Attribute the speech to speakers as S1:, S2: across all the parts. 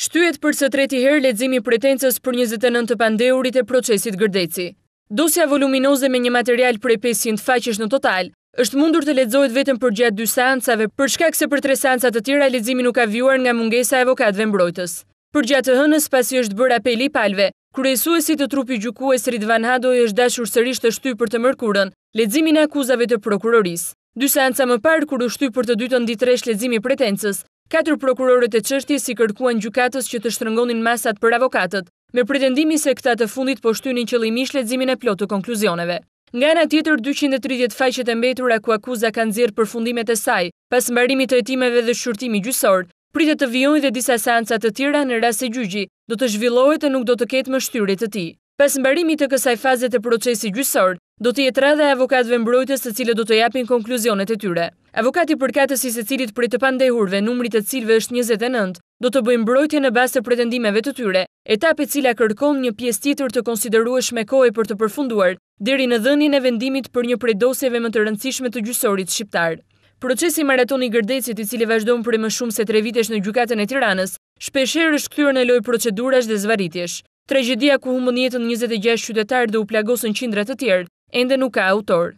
S1: Shtyhet për së treti herë leximi pretencës për 29 të pandehurit e procesit Gërdeci. Dosja voluminoze me një material prej 500 faqesh në total është mundur të lexohet vetëm për gjatë dy seancave për shkak se për tre seanca të tjera leximi nuk ka vjuar nga mungesa e avokatëve mbrojtës. Për gjatë të hënës pasi është bërë apeli i palve, kryesuesi të trupit gjykues Van Hadoi është dashur sërish të shty për të mërkurën leximin e akuzave të prokurorisë. Dy seanca më parë kur u shty për të dytën ditëresh leximi pretencës, Katër prokurorët e qështje si kërkuan gjukatës që të shtrëngonin masat për avokatët, me pretendimi se këta të fundit po shtynin që lejmish ledzimin e plot të konkluzioneve. Nga nga tjetër 230 faqet e mbetura ku akuza kanë zirë për fundimet e saj, pas mbarimit të etimeve dhe shqyrtimi gjysor, pritet të vionjë dhe disa seancat të tjera në rrasë e do të zhvillohet e nuk do të ketë më shtyrit të ti. Pas mbarimit të kësaj faze të procesi gjysor, do të jetë rreth e avokatëve mbrojtës të cilët do të japin konkluzionet e tyre. Avokati përkatës i secilit prej të pandehurve, numri të cilëve është 29, do të bëjë mbrojtje në bazë të pretendimeve të tyre, etapë e cila kërkon një pjesë tjetër të konsiderueshme kohe për të përfunduar deri në dhënien e vendimit për një prej dosjeve më të rëndësishme të gjysorit shqiptar. Procesi maraton i gërdecit i cili vazhdon për më shumë se 3 vitesh në gjykatën e Tiranës, shpeshherë është kthyer në lojë procedurash dhe zvaritjesh. Tragjedia ku humbën jetën 26 qytetarë dhe u plagosën qindra të tjerë, ende nuk ka autor.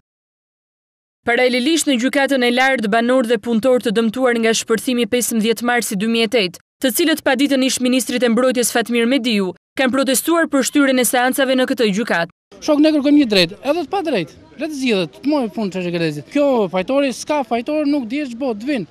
S1: Paralelisht në gjykatën e lartë banor dhe punëtor të dëmtuar nga shpërthimi 15 marsi 2008, të cilët pa ditën ish ministrit e mbrojtjes Fatmir Mediu, kanë protestuar për shtyrën e seancave në këtë gjykatë. Shok ne kërkojmë një drejtë, edhe të pa drejtë. Le të zgjidhet, të mojë punë çështë grezit. Kjo fajtori s'ka fajtor, nuk dihet ç'bëhet, vin.